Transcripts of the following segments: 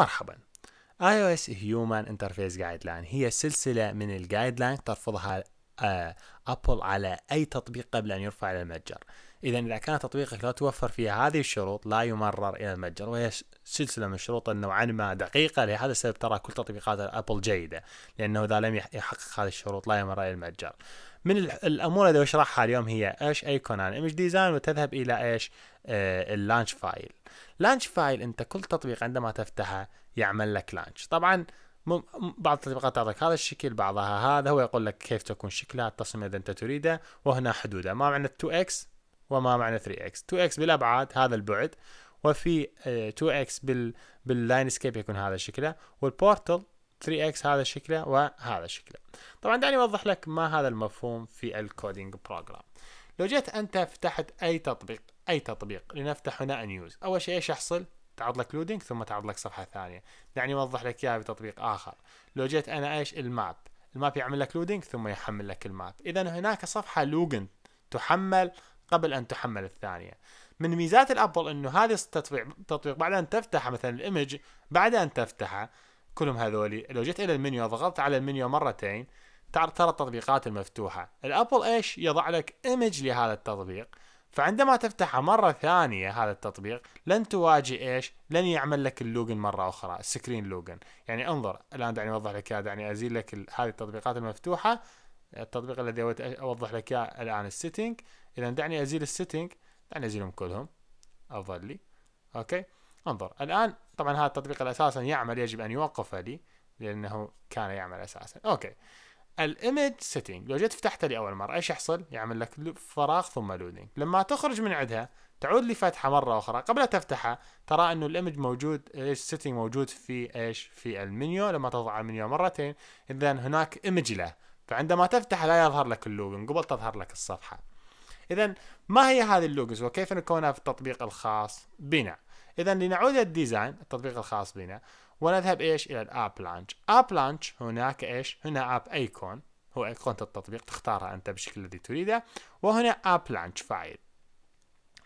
مرحبا iOS Human Interface Guideline هي سلسلة من الجايدلاين ترفضها ابل آه، على اي تطبيق قبل ان يرفع الى المتجر اذا اذا كان تطبيقك لا توفر فيه هذه الشروط لا يمرر الى المتجر وهي سلسله من الشروط نوعا ما دقيقه لهذا السبب ترى كل تطبيقات ابل جيده لانه اذا لم يحقق هذه الشروط لا يمرر الى المتجر من الامور اللي بشرحها اليوم هي ايش ايكون عن ايمج ديزاين وتذهب الى ايش اللانش فايل لانش فايل انت كل تطبيق عندما تفتحه يعمل لك لانش طبعا بعض التطبيقات تعطيك هذا الشكل بعضها هذا هو يقول لك كيف تكون شكلها التصميم اذا انت تريده وهنا حدوده ما معنى 2x وما معنى 3x 2x بالابعاد هذا البعد وفي 2x آه، بال باللاين سكيب يكون هذا شكله والبورتل 3x هذا شكله وهذا شكله طبعا دعني اوضح لك ما هذا المفهوم في الكودينج بروجرام لو جيت انت فتحت اي تطبيق اي تطبيق لنفتح هنا نيوز اول شيء ايش يحصل تعرض لك لودينج ثم تعرض لك صفحه ثانيه دعني اوضح لك اياها بتطبيق اخر لو جيت انا ايش الماب الماب يعمل لك لودينج ثم يحمل لك الماب اذا هناك صفحه لوجن تحمل قبل ان تحمل الثانيه من ميزات الابل انه هذا التطبيق تطبيق بعد ان تفتح مثلا الايمج بعد ان تفتحه كلهم هذولي لو جيت الى المنيو ضغطت على المنيو مرتين تعرض ترى التطبيقات المفتوحه الابل ايش يضع لك ايمج لهذا التطبيق فعندما تفتحه مرة ثانية هذا التطبيق لن تواجه ايش؟ لن يعمل لك اللوجن مرة أخرى، السكرين لوجن، يعني انظر الآن دعني أوضح لك إياه، دعني أزيل لك هذه التطبيقات المفتوحة، التطبيق الذي أوضح لك إياه الآن السيتنج، إذا دعني أزيل السيتنج، دعني أزيلهم كلهم، أفضل لي، أوكي؟ انظر الآن طبعا هذا التطبيق أساسا يعمل يجب أن يوقف لي لأنه كان يعمل أساسا، أوكي. الايمج سيتنج لو جيت فتحتها لاول مره ايش يحصل؟ يعمل لك فراغ ثم لودينج لما تخرج من عندها تعود لفتحه مره اخرى قبل لا تفتحها ترى انه الايمج موجود ايش سيتنج موجود في ايش؟ في المنيو لما تضع المنيو مرتين اذا هناك ايمج له فعندما تفتح لا يظهر لك اللوجن قبل تظهر لك الصفحه. اذا ما هي هذه اللوجز وكيف نكونها في التطبيق الخاص بنا؟ اذا لنعود للديزاين التطبيق الخاص بنا ونذهب ايش الى الاب لانش اب لانش هناك ايش هنا اب ايكون هو ايقونة التطبيق تختارها انت بالشكل الذي تريده وهنا اب لانش فايل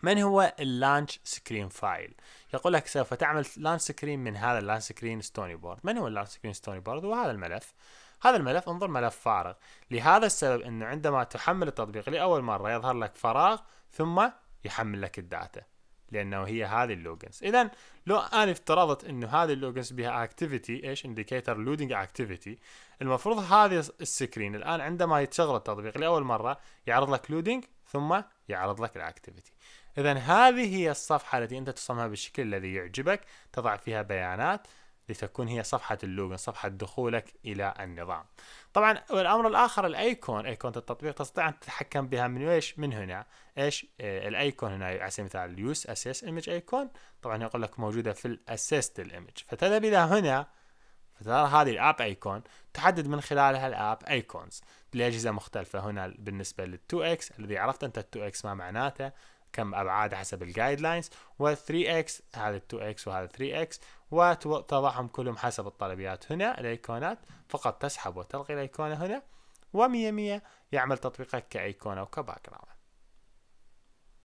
من هو اللانش سكرين فايل يقول لك سوف تعمل لانش سكرين من هذا اللانش سكرين ستوني بورد من هو اللانش سكرين ستوني بورد هو هذا الملف هذا الملف انظر ملف فارغ لهذا السبب انه عندما تحمل التطبيق لاول مره يظهر لك فراغ ثم يحمل لك الداتا لانه هي هذه اللوجنز اذا لو انا افترضت انه هذه اللوجنز بها اكتيفيتي ايش انديكيتر لودنج اكتيفيتي المفروض هذا السكرين الان عندما يتشغل التطبيق لاول مره يعرض لك لودنج ثم يعرض لك الاكتيفيتي اذا هذه هي الصفحه التي انت تصممها بالشكل الذي يعجبك تضع فيها بيانات لتكون هي صفحة اللوجن صفحة دخولك إلى النظام طبعا والأمر الآخر الأيكون أيكونة التطبيق تستطيع أن تتحكم بها من إيش من هنا إيش آه، الأيكون هنا على سبيل المثال يوس أسيس إيمج أيكون طبعا يقول لك موجودة في الأسيست الإيمج فتذهب إلى هنا فترى هذه الاب ايكون تحدد من خلالها الاب ايكونز لاجهزه مختلفه هنا بالنسبه لل2 اكس الذي عرفت انت ال2 اكس ما معناته كم ابعاد حسب الجايد لاينز و 3 x هذا 2x وهذا 3x وتضعهم كلهم حسب الطلبيات هنا الايقونات فقط تسحب وتلغي الايقونه هنا و100 100 يعمل تطبيقك كايقونه وكباك جراوند